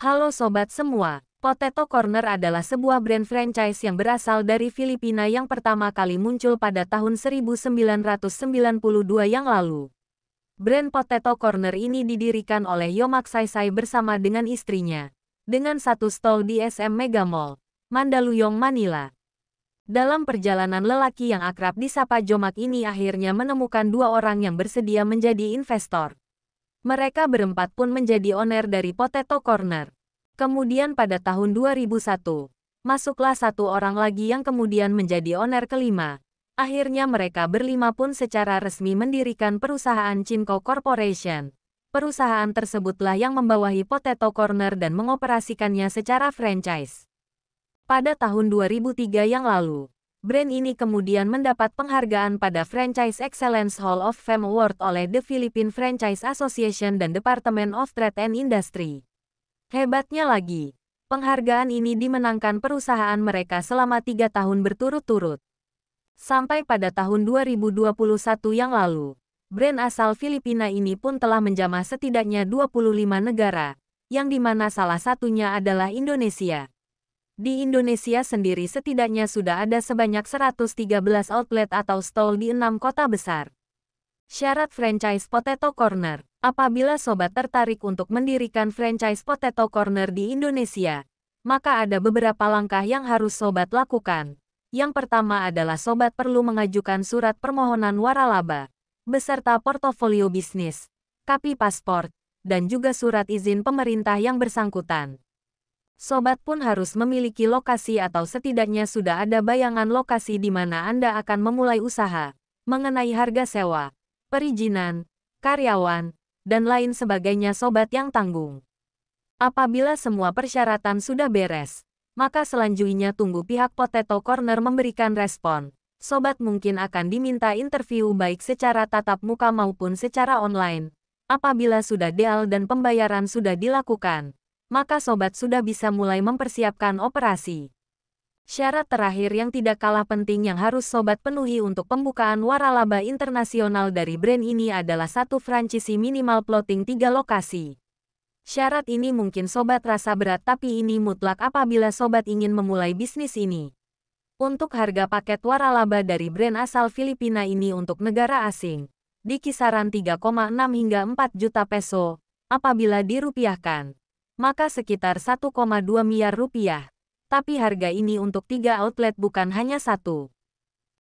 Halo sobat semua, Potato Corner adalah sebuah brand franchise yang berasal dari Filipina yang pertama kali muncul pada tahun 1992 yang lalu. Brand Potato Corner ini didirikan oleh Yomak Saisai bersama dengan istrinya, dengan satu stall di SM Mega Mall, Mandaluyong, Manila. Dalam perjalanan lelaki yang akrab disapa Jomak ini akhirnya menemukan dua orang yang bersedia menjadi investor. Mereka berempat pun menjadi owner dari Potato Corner. Kemudian pada tahun 2001, masuklah satu orang lagi yang kemudian menjadi owner kelima. Akhirnya mereka berlima pun secara resmi mendirikan perusahaan Cinco Corporation. Perusahaan tersebutlah yang membawahi Potato Corner dan mengoperasikannya secara franchise. Pada tahun 2003 yang lalu, Brand ini kemudian mendapat penghargaan pada Franchise Excellence Hall of Fame Award oleh The Philippine Franchise Association dan Department of Trade and Industry. Hebatnya lagi, penghargaan ini dimenangkan perusahaan mereka selama tiga tahun berturut-turut. Sampai pada tahun 2021 yang lalu, brand asal Filipina ini pun telah menjamah setidaknya 25 negara, yang dimana salah satunya adalah Indonesia. Di Indonesia sendiri setidaknya sudah ada sebanyak 113 outlet atau stall di enam kota besar. Syarat franchise Potato Corner Apabila sobat tertarik untuk mendirikan franchise Potato Corner di Indonesia, maka ada beberapa langkah yang harus sobat lakukan. Yang pertama adalah sobat perlu mengajukan surat permohonan waralaba, beserta portofolio bisnis, kapi paspor, dan juga surat izin pemerintah yang bersangkutan sobat pun harus memiliki lokasi atau setidaknya sudah ada bayangan lokasi di mana Anda akan memulai usaha, mengenai harga sewa, perizinan, karyawan, dan lain sebagainya sobat yang tanggung. Apabila semua persyaratan sudah beres, maka selanjutnya tunggu pihak Potato Corner memberikan respon. Sobat mungkin akan diminta interview baik secara tatap muka maupun secara online, apabila sudah deal dan pembayaran sudah dilakukan maka sobat sudah bisa mulai mempersiapkan operasi. Syarat terakhir yang tidak kalah penting yang harus sobat penuhi untuk pembukaan waralaba internasional dari brand ini adalah satu franchise minimal plotting tiga lokasi. Syarat ini mungkin sobat rasa berat tapi ini mutlak apabila sobat ingin memulai bisnis ini. Untuk harga paket waralaba dari brand asal Filipina ini untuk negara asing, di kisaran 3,6 hingga 4 juta peso, apabila dirupiahkan maka sekitar 1,2 miliar rupiah. Tapi harga ini untuk tiga outlet bukan hanya satu.